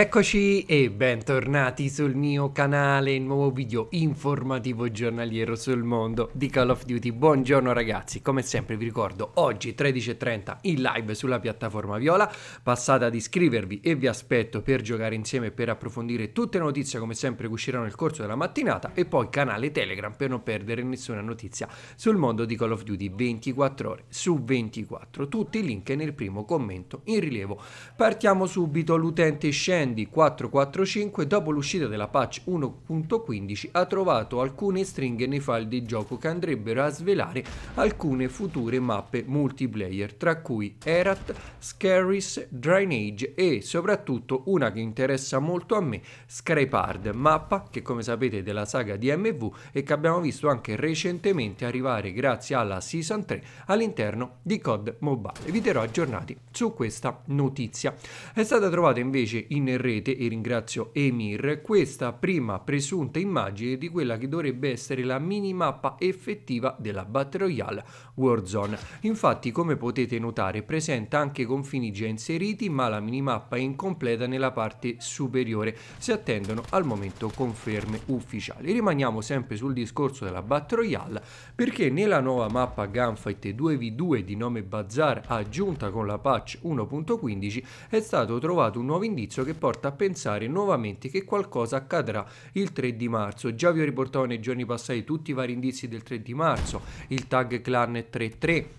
Eccoci e bentornati sul mio canale, il nuovo video informativo giornaliero sul mondo di Call of Duty. Buongiorno ragazzi, come sempre vi ricordo oggi 13.30 in live sulla piattaforma Viola, passate ad iscrivervi e vi aspetto per giocare insieme e per approfondire tutte le notizie come sempre che usciranno nel corso della mattinata e poi canale Telegram per non perdere nessuna notizia sul mondo di Call of Duty 24 ore su 24. Tutti i link nel primo commento in rilievo. Partiamo subito, l'utente scende Vicendi 445 dopo l'uscita della patch 1.15 ha trovato alcune stringhe nei file di gioco che andrebbero a svelare alcune future mappe multiplayer tra cui Erat, Scaris, Drainage e soprattutto una che interessa molto a me, Scrapard, mappa che come sapete è della saga DMV e che abbiamo visto anche recentemente arrivare grazie alla Season 3 all'interno di COD Mobile. Vi terrò aggiornati su questa notizia. È stata trovata invece in in rete e ringrazio Emir questa prima presunta immagine di quella che dovrebbe essere la minimappa effettiva della Battle Royale Warzone. Infatti come potete notare presenta anche confini già inseriti ma la minimappa è incompleta nella parte superiore. Si attendono al momento conferme ufficiali. Rimaniamo sempre sul discorso della Battle Royale perché nella nuova mappa Gunfight 2v2 di nome Bazaar aggiunta con la patch 1.15 è stato trovato un nuovo indizio che poi porta a pensare nuovamente che qualcosa accadrà il 3 di marzo. Già vi ho riportato nei giorni passati tutti i vari indizi del 3 di marzo, il tag clan 33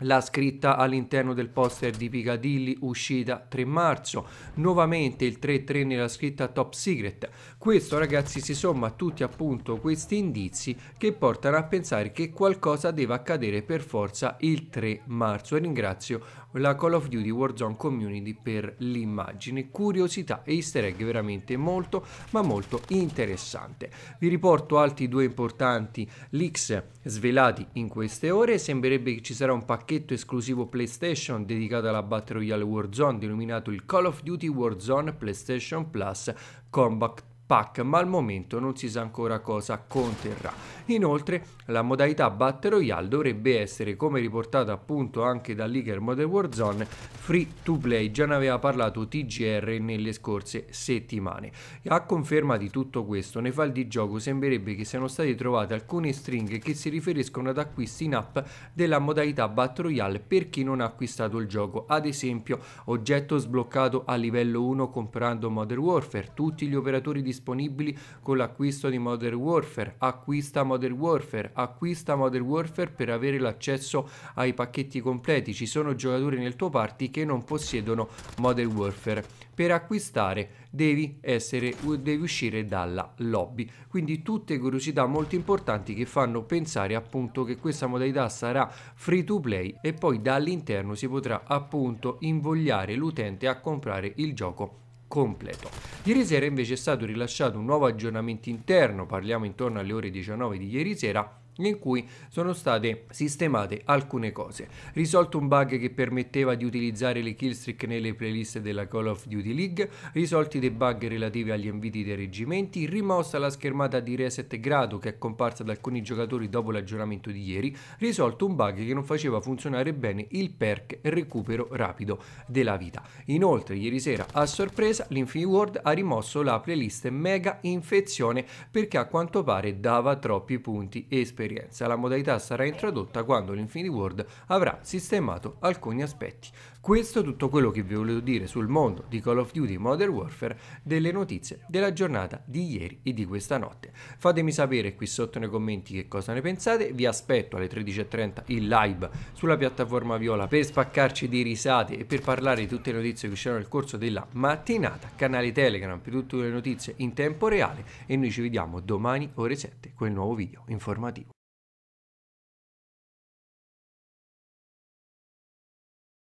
la scritta all'interno del poster di Piccadilly uscita 3 marzo nuovamente il 3-3 nella scritta Top Secret questo ragazzi si somma a tutti appunto questi indizi che portano a pensare che qualcosa deve accadere per forza il 3 marzo ringrazio la Call of Duty Warzone Community per l'immagine curiosità e easter egg veramente molto ma molto interessante vi riporto altri due importanti leaks svelati in queste ore sembrerebbe che ci sarà un pacchetto pacchetto esclusivo PlayStation dedicato alla Battle Royale Warzone denominato il Call of Duty Warzone PlayStation Plus Combat pack, ma al momento non si sa ancora cosa conterrà. Inoltre la modalità Battle Royale dovrebbe essere, come riportato appunto anche da Leaker Modern Warzone, free to play, già ne aveva parlato TGR nelle scorse settimane. A conferma di tutto questo, nei file di gioco sembrerebbe che siano state trovate alcune stringhe che si riferiscono ad acquisti in app della modalità Battle Royale per chi non ha acquistato il gioco, ad esempio oggetto sbloccato a livello 1 comprando Modern Warfare, tutti gli operatori di disponibili con l'acquisto di Modern Warfare. Acquista Modern Warfare, acquista Modern Warfare per avere l'accesso ai pacchetti completi. Ci sono giocatori nel tuo party che non possiedono Modern Warfare. Per acquistare devi, essere, devi uscire dalla lobby. Quindi tutte curiosità molto importanti che fanno pensare appunto che questa modalità sarà free to play e poi dall'interno si potrà appunto invogliare l'utente a comprare il gioco completo. Ieri sera invece è stato rilasciato un nuovo aggiornamento interno, parliamo intorno alle ore 19 di ieri sera, in cui sono state sistemate alcune cose. Risolto un bug che permetteva di utilizzare le killstreak nelle playlist della Call of Duty League, risolti dei bug relativi agli inviti dei reggimenti, rimossa la schermata di reset grado che è comparsa da alcuni giocatori dopo l'aggiornamento di ieri, risolto un bug che non faceva funzionare bene il perk recupero rapido della vita. Inoltre ieri sera a sorpresa l'Infinity World ha rimosso la playlist mega infezione perché a quanto pare dava troppi punti esperienza esperienza. La modalità sarà introdotta quando l'Infinity World avrà sistemato alcuni aspetti. Questo è tutto quello che vi volevo dire sul mondo di Call of Duty Modern Warfare delle notizie della giornata di ieri e di questa notte. Fatemi sapere qui sotto nei commenti che cosa ne pensate, vi aspetto alle 13.30 in live sulla piattaforma Viola per spaccarci di risate e per parlare di tutte le notizie che usciranno nel corso della mattinata, canale Telegram per tutte le notizie in tempo reale e noi ci vediamo domani ore 7 con il nuovo video informativo.